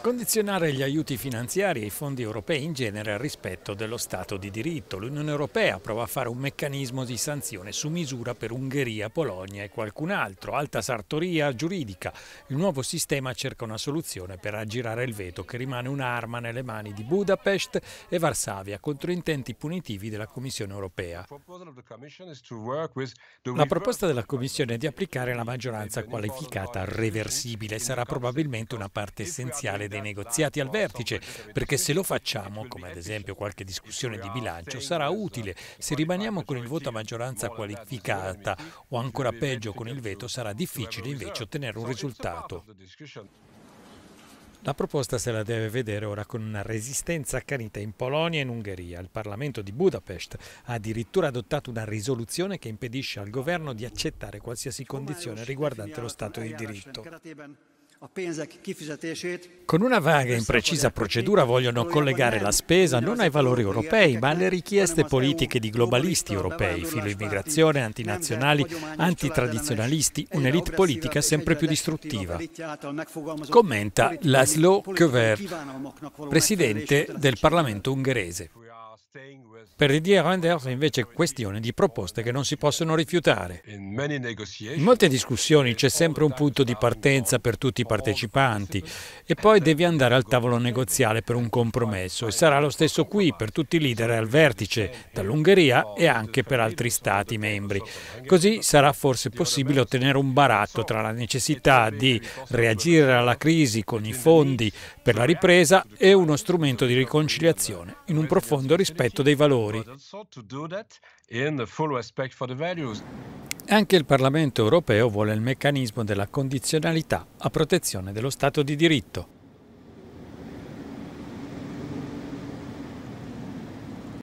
Condizionare gli aiuti finanziari e i fondi europei in genere al rispetto dello Stato di diritto. L'Unione Europea prova a fare un meccanismo di sanzione su misura per Ungheria, Polonia e qualcun altro. Alta sartoria giuridica. Il nuovo sistema cerca una soluzione per aggirare il veto che rimane un'arma nelle mani di Budapest e Varsavia contro intenti punitivi della Commissione Europea. La proposta della Commissione è di applicare la maggioranza qualificata reversibile. Sarà probabilmente una parte essenziale dei negoziati al vertice, perché se lo facciamo, come ad esempio qualche discussione di bilancio, sarà utile. Se rimaniamo con il voto a maggioranza qualificata o ancora peggio con il veto, sarà difficile invece ottenere un risultato. La proposta se la deve vedere ora con una resistenza accanita in Polonia e in Ungheria. Il Parlamento di Budapest ha addirittura adottato una risoluzione che impedisce al governo di accettare qualsiasi condizione riguardante lo Stato di diritto. Con una vaga e imprecisa procedura vogliono collegare la spesa non ai valori europei, ma alle richieste politiche di globalisti europei, filo immigrazione, antinazionali, antitradizionalisti, un'elite politica sempre più distruttiva. Commenta Laszlo Köver, presidente del Parlamento ungherese. Per Didier Reinders è invece questione di proposte che non si possono rifiutare. In molte discussioni c'è sempre un punto di partenza per tutti i partecipanti e poi devi andare al tavolo negoziale per un compromesso e sarà lo stesso qui per tutti i leader al vertice, dall'Ungheria e anche per altri Stati membri. Così sarà forse possibile ottenere un baratto tra la necessità di reagire alla crisi con i fondi per la ripresa e uno strumento di riconciliazione in un profondo rispetto dei valori valori. Anche il Parlamento europeo vuole il meccanismo della condizionalità a protezione dello Stato di diritto.